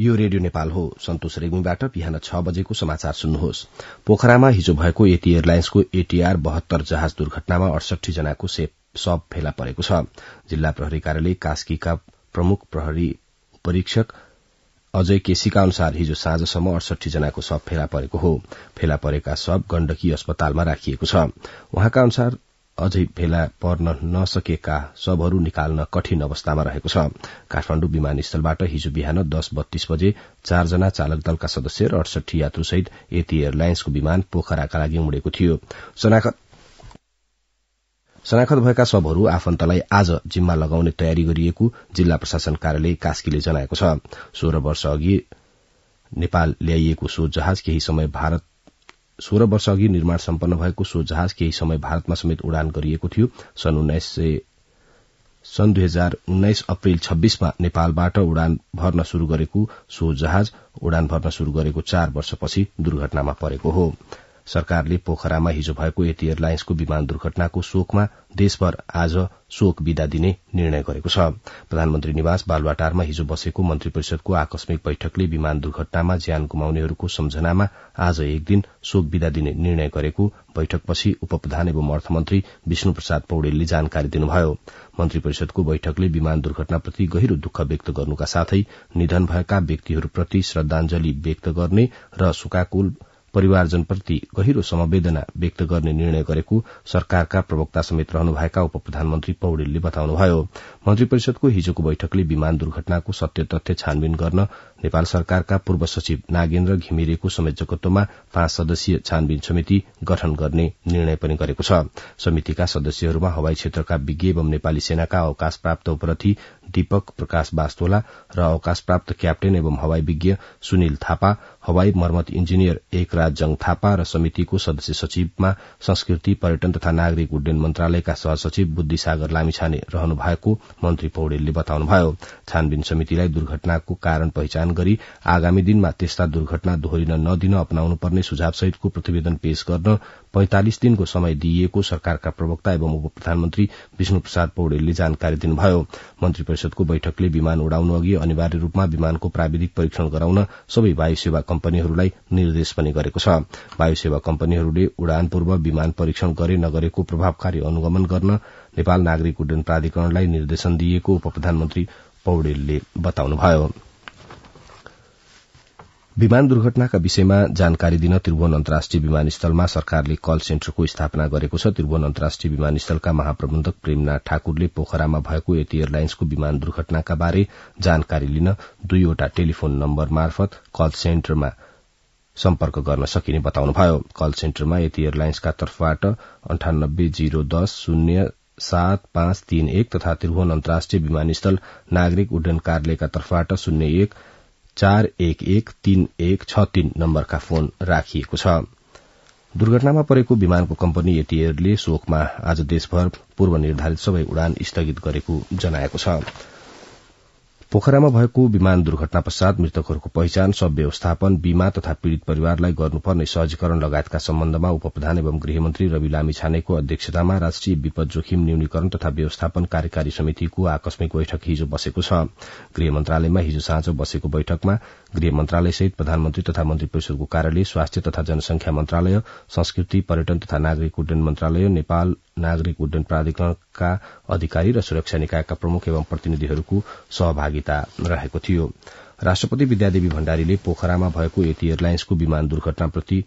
यो रेडियो नेपाल हो सन्तोष रेग्मीबाट बिहान छ बजेको समाचार सुन्नुहोस् पोखरामा हिजो भएको एटी एयरलाइन्सको एटीआर बहत्तर जहाज दुर्घटनामा अडसठी जनाको शव फेला परेको छ जिल्ला प्रहरी कार्यालय कास्कीका प्रमुख प्रहरी परीक्षक अजय केसीका अनुसार हिजो साँझसम्म अडसठी जनाको शव फेला परेको हो फेला परेका शव गण्डकी अस्पतालमा राखिएको छ उहाँका अनुसार अझै भेला पर्न नसकेका शबहरू निकाल्न कठिन अवस्थामा रहेको छ काठमाण्डु विमानस्थलबाट हिजो बिहान दस बत्तीस बजे चारजना चालक दलका सदस्य र अडसठी यात्रुसहित एती एयरलाइन्सको विमान पोखराका लागि उडेको थियो शनाखत भएका शबहरू आफन्तलाई आज जिम्मा लगाउने तयारी गरिएको जिल्ला प्रशासन कार्यालय कास्कीले जनाएको छ सोह्र वर्ष अघि नेपाल ल्याइएको सो जहाज केही समय भारत सोह्र वर्ष अघि निर्माण सम्पन्न भएको सो जहाज केही समय भारतमा समेत उडान गरिएको थियो सन् उन्नाइस सन् दुई हजार उन्नाइस अप्रेल छब्बीसमा नेपालबाट उडान भर्न शुरू गरेको सो जहाज उडान भर्न शुरू गरेको चार वर्षपछि दुर्घटनामा परेको हो सरकारले पोखरामा हिजो भएको एटी एयरलाइन्सको विमान दुर्घटनाको शोकमा देशभर आज शोक विदा दिने निर्णय गरेको छ प्रधानमन्त्री निवास बालुवाटारमा हिजो बसेको मन्त्री परिषदको आकस्मिक बैठकले विमान दुर्घटनामा ज्यान गुमाउनेहरूको सम्झनामा आज एक दिन शोक विदा दिने निर्णय गरेको बैठकपछि उपप्रधान एवं अर्थमन्त्री विष्णु प्रसाद पौडेलले जानकारी दिनुभयो मन्त्री परिषदको बैठकले विमान दुर्घटनाप्रति गहिरो दुःख व्यक्त गर्नुका साथै निधन भएका व्यक्तिहरूप्रति श्रद्धाञ्जली व्यक्त गर्ने र शोकाकुल परिवारजनप्रति गहिरो समवेदना व्यक्त गर्ने निर्णय गरेको सरकारका प्रवक्ता समेत रहनुभएका उप प्रधानमन्त्री पौडेलले बताउनुभयो मन्त्री परिषदको हिजोको बैठकले विमान दुर्घटनाको सत्य तथ्य छानबिन गर्न नेपाल सरकारका पूर्व सचिव नागेन्द्र घिमिरेको संयोजकत्वमा पाँच सदस्यीय छानबिन समिति गठन गर्ने निर्णय पनि गरेको छ समितिका सदस्यहरूमा हवाई क्षेत्रका विज्ञ एवं नेपाली सेनाका अवकाश प्राप्त उपरथी दीपक प्रकाश बास्तोला र अवकाश प्राप्त क्याप्टेन एवं हवाई विज्ञ सुनिल थापा हवाई मर्मत इन्जिनियर एकराज जङ थापा र समितिको सदस्य सचिवमा संस्कृति पर्यटन तथा नागरिक उड्डयन मन्त्रालयका सहसचिव बुद्धिसागर लामिछाने रहनु भएको मन्त्री पौडेलले बताउनुभयो छानबिन समितिलाई दुर्घटनाको कारण पहिचान गरी आगामी दिनमा त्यस्ता दुर्घटना दोहोरिन नदिन अपनाउनुपर्ने सुझावसहितको प्रतिवेदन पेश गर्न पैंतालिस दिनको समय दिइएको सरकारका प्रवक्ता एवं उप प्रधानमन्त्री विष्णु प्रसाद पौडेलले जानकारी दिनुभयो मन्त्री परिषदको बैठकले विमान उडाउनु अघि अनिवार्य रूपमा विमानको प्राविधिक परीक्षण गराउन सबै वायु सेवा कम्पनीहरूलाई निर्देश पनि गरेको छ वायु सेवा कम्पनीहरूले उडान पूर्व विमान परीक्षण गरे नगरेको प्रभावकारी अनुगमन गर्न नेपाल नागरिक उड्डयन प्राधिकरणलाई निर्देशन दिएको उप प्रधानमन्त्री पौडेलले बताउनुभयो विमान दुर्घटनाका विषयमा जानकारी दिन त्रिभुवन अन्तर्राष्ट्रिय विमानस्थलमा सरकारले कल सेन्टरको स्थापना गरेको छ त्रिभुवन अन्तर्राष्ट्रिय विमानस्थलका महाप्रबन्धक प्रेमनाथ ठाकुरले पोखरामा भएको यति एयरलाइन्सको विमान दुर्घटनाका बारे जानकारी लिन दुईवटा टेलिफोन नम्बर मार्फत कल सेन्टरमा सम्पर्क गर्न सकिने बताउनुभयो कल सेन्टरमा यति एयरलाइन्सका तर्फबाट अन्ठानब्बे जीरो दस शून्य सात पाँच तीन एक तथा त्रिभुवन अन्तर्राष्ट्रिय विमानस्थल नागरिक उड्डयन कार्यालयका तर्फबाट शून्य एक चार एक एक तीन एक छ तीन नम्बरका फोन राखिएको छ दुर्घटनामा परेको विमानको कम्पनी एटीएयरले शोकमा आज देशभर पूर्व निर्धारित सबै उड़ान स्थगित गरेको जनाएको छ पोखरामा भएको विमान दुर्घटना पश्चात मृतकहरूको पहिचान सब व्यवस्थापन बीमा तथा पीड़ित परिवारलाई गर्नुपर्ने सहजीकरण लगायतका सम्बन्धमा उपप्रधान एवं गृहमन्त्री रवि लामी छानेको अध्यक्षतामा राष्ट्रिय विपद जोखिम न्यूनीकरण तथा व्यवस्थापन कार्यकारी समितिको आकस्मिक बैठक हिजो बसेको छ गृह मन्त्रालयमा हिजो साँझ बसेको बैठकमा गृह मन्त्रालयसहित प्रधानमन्त्री तथा मन्त्री परिषदको कार्यालय स्वास्थ्य तथा जनसंख्या मन्त्रालय संस्कृति पर्यटन तथा नागरिक उड्डयन मन्त्रालय नेपाल नागरिक उड्डयन प्राधिकरण विभागका अधिकारी र सुरक्षा निकायका प्रमुख एवं प्रतिनिधिहरूको सहभागिता रहेको थियो राष्ट्रपति विद्यादेवी भण्डारीले पोखरामा भएको यति एयरलाइन्सको विमान दुर्घटनाप्रति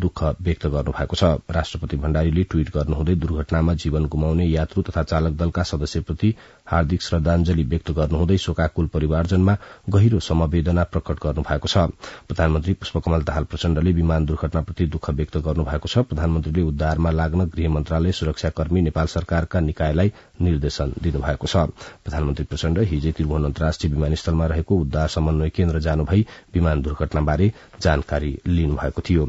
दुःख व्यक्त गर्नुभएको छ राष्ट्रपति भण्डारीले ट्वीट गर्नुहुँदै दुर्घटनामा जीवन गुमाउने यात्रु तथा चालक दलका सदस्यप्रति हार्दिक श्रद्धांजलि व्यक्त गर्नुहुँदै शोकाकुल परिवारजनमा गहिरो समवेदना प्रकट गर्नुभएको छ प्रधानमन्त्री पुष्पकमल दाहाल प्रचण्डले विमान दुर्घटनाप्रति दुःख व्यक्त गर्नुभएको छ प्रधानमन्त्रीले उद्धारमा लाग्न गृह मन्त्रालय सुरक्षाकर्मी नेपाल सरकारका निकायलाई निर्देशन दिनुभएको छ प्रधानमन्त्री प्रचण्ड हिजै त्रिभुवन अन्तर्राष्ट्रिय विमानस्थलमा रहेको उद्धार समन्वय केन्द्र जानुभई विमान दुर्घटनाबारे जानकारी लिनुभएको थियो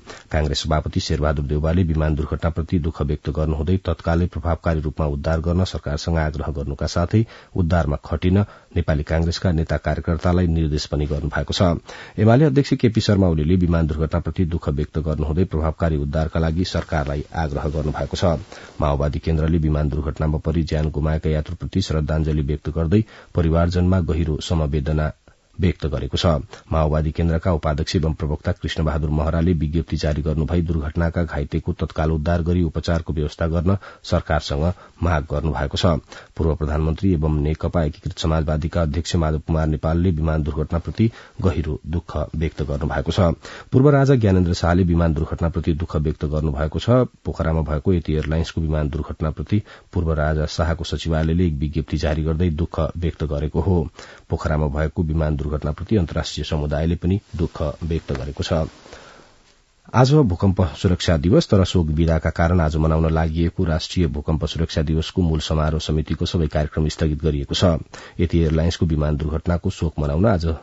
कार्य सभापति शेरबहादुर देउवाले विमान दुर्घटनाप्रति दुःख व्यक्त गर्नुहुँदै तत्कालै प्रभावकारी रूपमा उद्धार गर्न सरकारसँग आग्रह गर्नुका साथै उद्धारमा खटिन नेपाली कांग्रेसका नेता कार्यकर्तालाई निर्देश पनि गर्नुभएको छ एमाले अध्यक्ष केपी शर्मा ओलीले विमान दुर्घटनाप्रति दुःख व्यक्त गर्नुहुँदै प्रभावकारी उद्धारका लागि सरकारलाई आग्रह गर्नुभएको छ माओवादी केन्द्रले विमान दुर्घटनामा परि ज्यान गुमाएका यात्रुप्रति श्रद्धाञ्जली व्यक्त गर्दै परिवारजनमा गहिरो समवेदना व्यक्त गरेको छ माओवादी केन्द्रका उपाध्यक्ष एवं प्रवक्ता कृष्ण बहादुर महराले विज्ञप्ति जारी गर्नुभई दुर्घटनाका घाइतेको तत्काल उद्धार गरी उपचारको व्यवस्था गर्न सरकारसँग माग गर्नु भएको छ पूर्व प्रधानमन्त्री एवं नेकपा एकीकृत समाजवादीका अध्यक्ष माधव कुमार नेपालले विमान दुर्घटनाप्रति गहिरो दुःख व्यक्त गर्नुभएको छ पूर्व राजा ज्ञानेन्द्र शाहले विमान दुर्घटनाप्रति दुःख व्यक्त गर्नुभएको छ पोखरामा भएको यति एयरलाइन्सको विमान दुर्घटनाप्रति पूर्व राजा शाहको सचिवालयले एक विज्ञप्ति जारी गर्दै दुःख व्यक्त गरेको हो पोखरामा भएको विमान दुर्घटनाप्रति अन्तर्राष्ट्रिय समुदायले पनि दुःख व्यक्त गरेको छ आज भूकम्प सुरक्षा दिवस तर शोक विदाका कारण आज मनाउन लागि राष्ट्रिय भूकम्प सुरक्षा दिवसको मूल समारोह समितिको सबै कार्यक्रम स्थगित गरिएको छ यति एयरलाइन्सको विमान दुर्घटनाको शोक मनाउन आज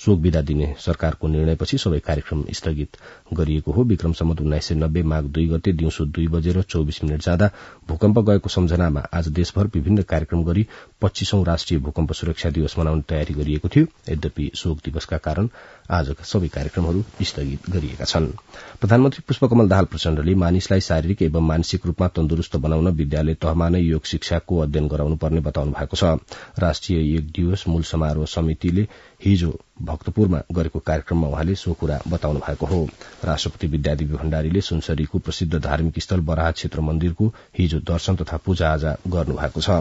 शोक विदा दिने सरकारको निर्णयपछि सबै कार्यक्रम स्थगित गरिएको हो विक्रम सम्मत उन्नाइस सय नब्बे माघ दुई गते दिउँसो दुई बजेर चौविस मिनट जाँदा भूकम्प गएको सम्झनामा आज देशभर विभिन्न कार्यक्रम गरी पच्चीसौं राष्ट्रिय भूकम्प सुरक्षा दिवस मनाउने तयारी गरिएको थियो यद्यपि शोक दिवसका कारण आजका सबै कार्यक्रमहरू स्थगित गरिएका छन् प्रधानमन्त्री पुष्पकमल दाहाल प्रचण्डले मानिसलाई शारीरिक एवं मानसिक रूपमा तन्दुरूस्त बनाउन विद्यालय तहमा नै योग शिक्षाको अध्ययन गराउनु पर्ने बताउनु भएको छ राष्ट्रिय योग दिवस मूल समारोह समितिले हिजो भक्तपुरमा गरेको कार्यक्रममा उहाँले सो कुरा बताउनु भएको हो राष्ट्रपति विद्यादेवी भण्डारीले सुनसरीको प्रसिद्ध धार्मिक स्थल बराह क्षेत्र मन्दिरको हिजो दर्शन तथा पूजाआजा भएको छ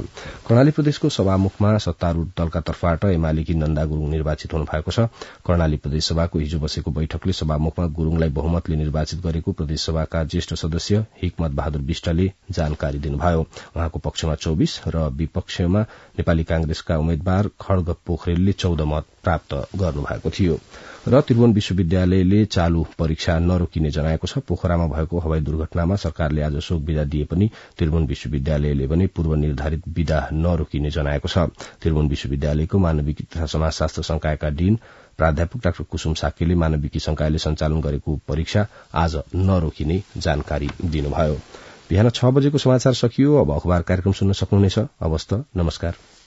कर्णाली प्रदेशको सभामुखमा सत्तारूढ़ दलका तर्फबाट एमालेकी नन्दा गुरूङ निर्वाचित हुनु भएको छ कर्णाली प्रदेशसभाको हिजो बसेको बैठकले सभामुखमा गुरूङलाई बहुमतले निर्वाचित गरेको प्रदेशसभाका ज्येष्ठ सदस्य हिक्मत बहादुर विष्टले जानकारी दिनुभयो उहाँको पक्षमा चौविस र विपक्षमा नेपाली कांग्रेसका उम्मेद्वार खड्ग पोखरेलले चौध मत प्राप्त गर्नुभएको थियो र त्रिभुवन विश्वविद्यालयले चालू परीक्षा नरोकिने जनाएको छ पोखरामा भएको हवाई दुर्घटनामा सरकारले आज शोक विदा दिए पनि त्रिभुवन विश्वविद्यालयले पनि पूर्व निर्धारित विदा नरोकिने जनाएको छ त्रिभुवन विश्वविद्यालयको मानविकी तथा समाजशास्त्र संकायका डीन प्राध्यापक डाक्टर कुसुम साक्यले मानविकी संकायले सञ्चालन गरेको परीक्षा आज नरोकिने जानकारी दिनुभयो बिहान छ बजेको समाचार सकियो अब अखबार कार्यक्रम सुन्न सक्नुहुनेछ अवस्थ नमस्कार